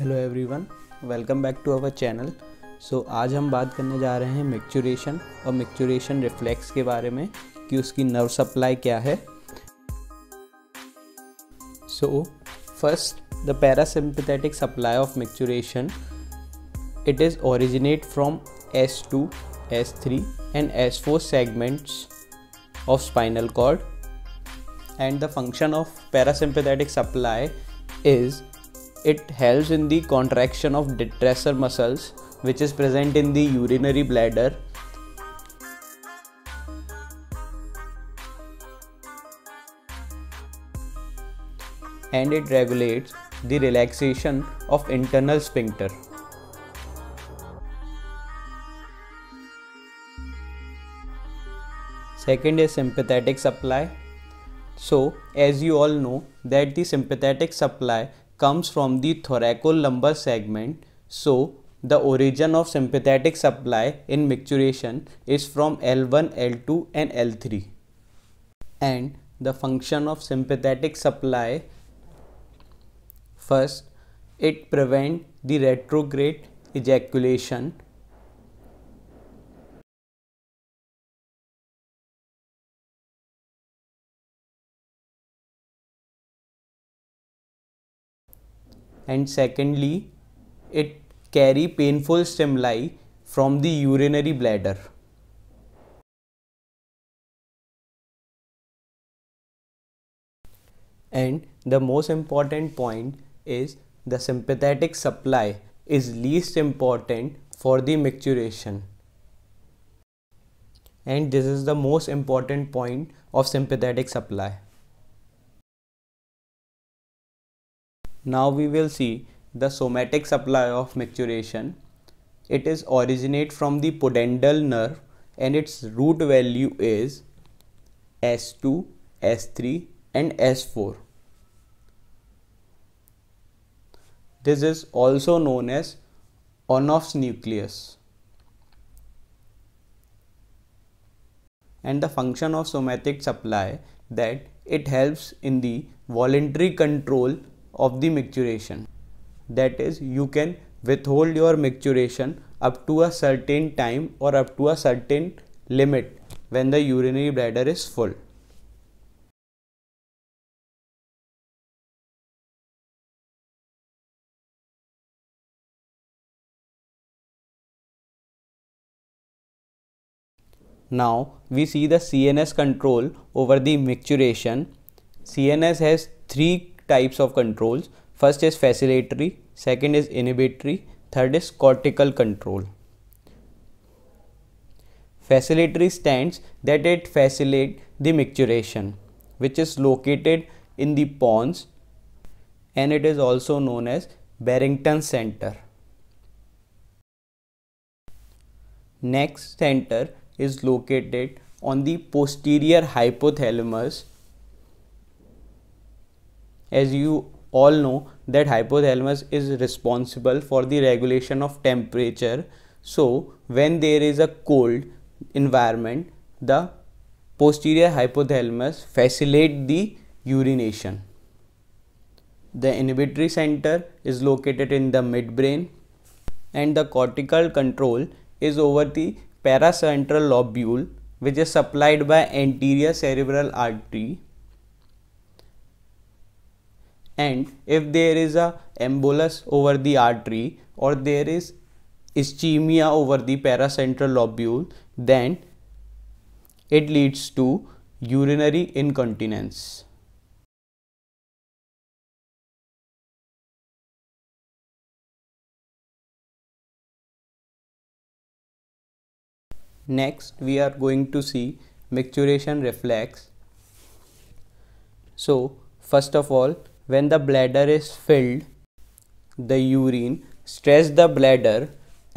Hello everyone welcome back to our channel so आज हम बात करने जा रहे हैं मिक्चुरेशन और मिक्चुरेशन रिफ्लेक्स के बारे में कि उसकी नर्व सप्लाई क्या है so first the parasympathetic supply of micturition it is originate from S two S three and S four segments of spinal cord and the function of parasympathetic supply is It helps in the contraction of detrusor muscles which is present in the urinary bladder. And it regulates the relaxation of internal sphincter. Second is sympathetic supply. So as you all know that the sympathetic supply comes from the thoracolumbar segment. So, the origin of sympathetic supply in micturition is from L1, L2 and L3. And the function of sympathetic supply first it prevent the retrograde ejaculation and secondly it carry painful stimuli from the urinary bladder. And the most important point is the sympathetic supply is least important for the micturition. And this is the most important point of sympathetic supply. Now we will see the somatic supply of maturation. It is originate from the pudendal nerve and its root value is S2, S3 and S4. This is also known as Onoff's nucleus. And the function of somatic supply that it helps in the voluntary control of the micturation. That is, you can withhold your micturation up to a certain time or up to a certain limit when the urinary bladder is full. Now we see the CNS control over the micturation. CNS has three types of controls. First is facilitatory, second is inhibitory, third is cortical control. Facilitatory stands that it facilitates the micturition which is located in the pons and it is also known as Barrington center. Next center is located on the posterior hypothalamus as you all know that hypothalamus is responsible for the regulation of temperature so when there is a cold environment the posterior hypothalamus facilitate the urination the inhibitory center is located in the midbrain and the cortical control is over the paracentral lobule which is supplied by anterior cerebral artery and if there is a embolus over the artery or there is ischemia over the paracentral lobule then it leads to urinary incontinence. Next we are going to see micturition reflex. So first of all when the bladder is filled the urine stretches the bladder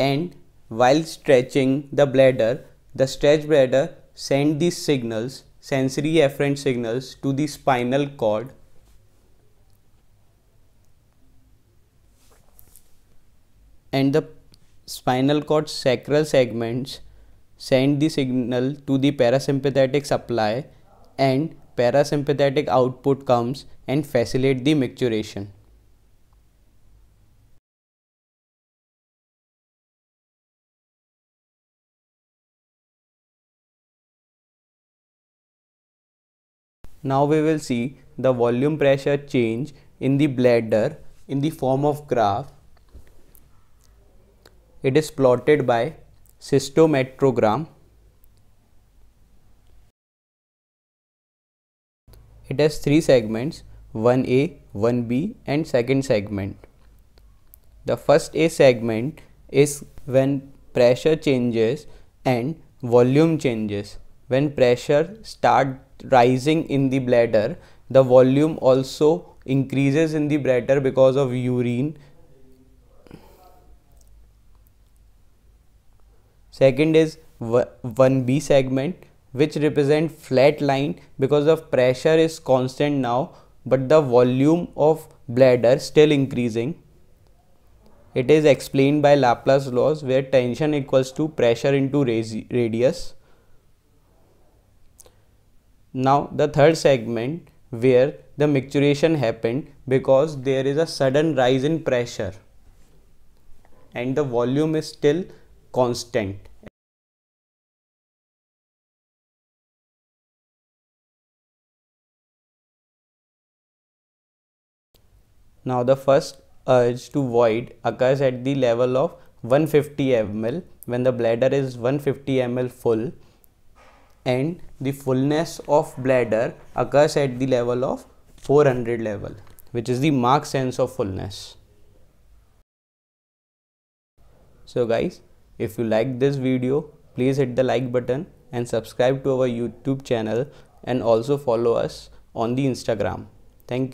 and while stretching the bladder the stretched bladder sends these signals sensory afferent signals to the spinal cord and the spinal cord sacral segments send the signal to the parasympathetic supply and parasympathetic output comes and facilitate the micturation. Now we will see the volume pressure change in the bladder in the form of graph. It is plotted by cystometrogram It has three segments 1A, 1B and second segment. The first A segment is when pressure changes and volume changes. When pressure start rising in the bladder, the volume also increases in the bladder because of urine. Second is 1B segment which represent flat line because of pressure is constant now but the volume of bladder still increasing. It is explained by Laplace laws where tension equals to pressure into radius. Now the third segment where the micturition happened because there is a sudden rise in pressure and the volume is still constant. Now the first urge to void occurs at the level of 150 ml when the bladder is 150 ml full and the fullness of bladder occurs at the level of 400 level which is the mark sense of fullness. So guys if you like this video please hit the like button and subscribe to our YouTube channel and also follow us on the Instagram. Thank you.